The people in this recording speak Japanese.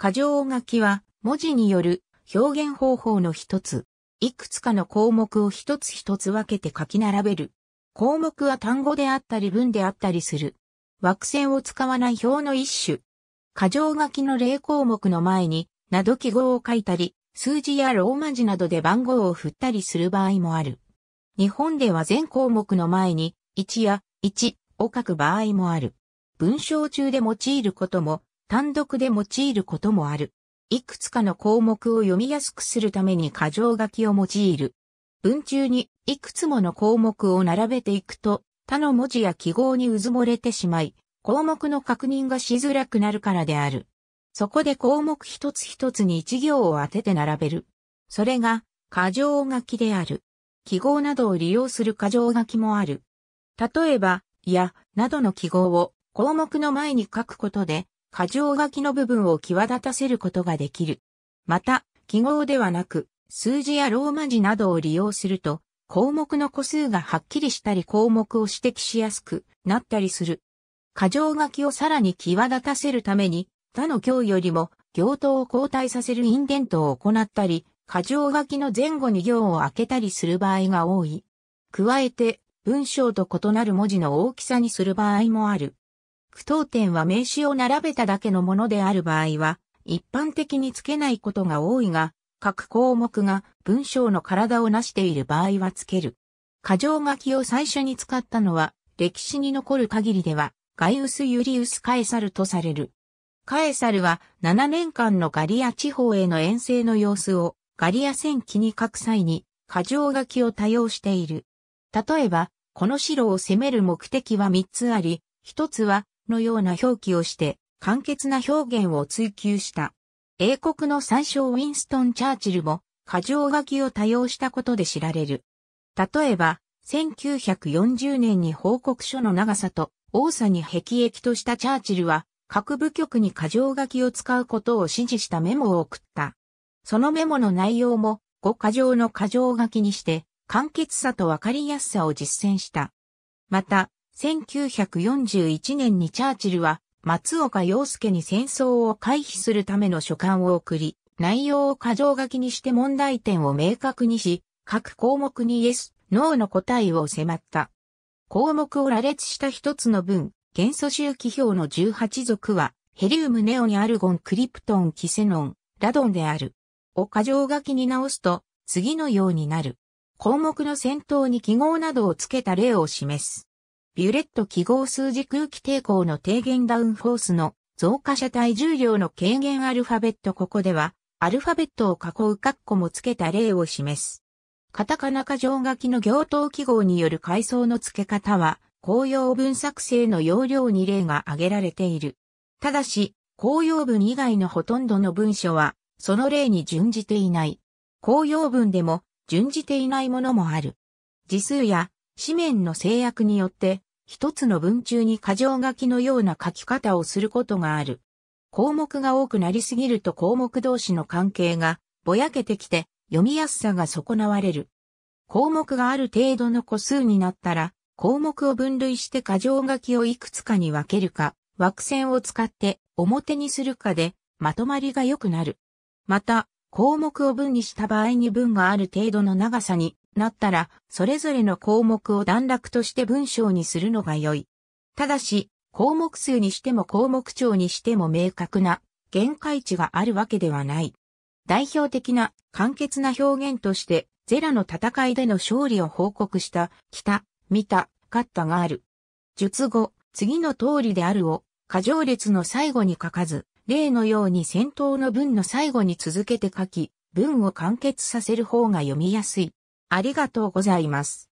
過剰書きは文字による表現方法の一つ。いくつかの項目を一つ一つ分けて書き並べる。項目は単語であったり文であったりする。枠線を使わない表の一種。過剰書きの例項目の前に、など記号を書いたり、数字やローマ字などで番号を振ったりする場合もある。日本では全項目の前に、1や1を書く場合もある。文章中で用いることも単独で用いることもある。いくつかの項目を読みやすくするために箇条書きを用いる。文中にいくつもの項目を並べていくと、他の文字や記号にうずもれてしまい、項目の確認がしづらくなるからである。そこで項目一つ一つに一行を当てて並べる。それが、箇条書きである。記号などを利用する箇条書きもある。例えば、や、などの記号を項目の前に書くことで、箇条書きの部分を際立たせることができる。また、記号ではなく、数字やローマ字などを利用すると、項目の個数がはっきりしたり項目を指摘しやすくなったりする。箇条書きをさらに際立たせるために、他の行よりも行頭を交代させるインデントを行ったり、箇条書きの前後に行を開けたりする場合が多い。加えて、文章と異なる文字の大きさにする場合もある。不当点は名詞を並べただけのものである場合は、一般的につけないことが多いが、各項目が文章の体を成している場合はつける。過剰書きを最初に使ったのは、歴史に残る限りでは、ガイウス・ユリウス・カエサルとされる。カエサルは7年間のガリア地方への遠征の様子をガリア戦記に書く際に過剰書きを多用している。例えば、この城を攻める目的は3つあり、1つはのような表記をして、簡潔な表現を追求した。英国の最小ウィンストン・チャーチルも、過剰書きを多用したことで知られる。例えば、1940年に報告書の長さと多さに壁役としたチャーチルは、各部局に過剰書きを使うことを指示したメモを送った。そのメモの内容も、5過剰の過剰書きにして、簡潔さとわかりやすさを実践した。また、1941年にチャーチルは松岡洋介に戦争を回避するための書簡を送り、内容を過剰書きにして問題点を明確にし、各項目にイエス、ノーの答えを迫った。項目を羅列した一つの文、元素周期表の18族は、ヘリウムネオニアルゴンクリプトンキセノン、ラドンである。を過剰書きに直すと、次のようになる。項目の先頭に記号などをつけた例を示す。ビュレット記号数字空気抵抗の低減ダウンフォースの増加車体重量の軽減アルファベットここでは、アルファベットを囲う括弧も付けた例を示す。カタカナ箇条書きの行頭記号による階層の付け方は、公用文作成の要領に例が挙げられている。ただし、公用文以外のほとんどの文書は、その例に準じていない。公用文でも準じていないものもある。字数や紙面の制約によって一つの文中に箇条書きのような書き方をすることがある。項目が多くなりすぎると項目同士の関係がぼやけてきて読みやすさが損なわれる。項目がある程度の個数になったら項目を分類して箇条書きをいくつかに分けるか枠線を使って表にするかでまとまりが良くなる。また項目を文にした場合に文がある程度の長さになったら、それぞれの項目を段落として文章にするのが良い。ただし、項目数にしても項目長にしても明確な限界値があるわけではない。代表的な簡潔な表現として、ゼラの戦いでの勝利を報告した、来た、見た、勝ったがある。術後、次の通りであるを、過剰列の最後に書かず、例のように先頭の文の最後に続けて書き、文を完結させる方が読みやすい。ありがとうございます。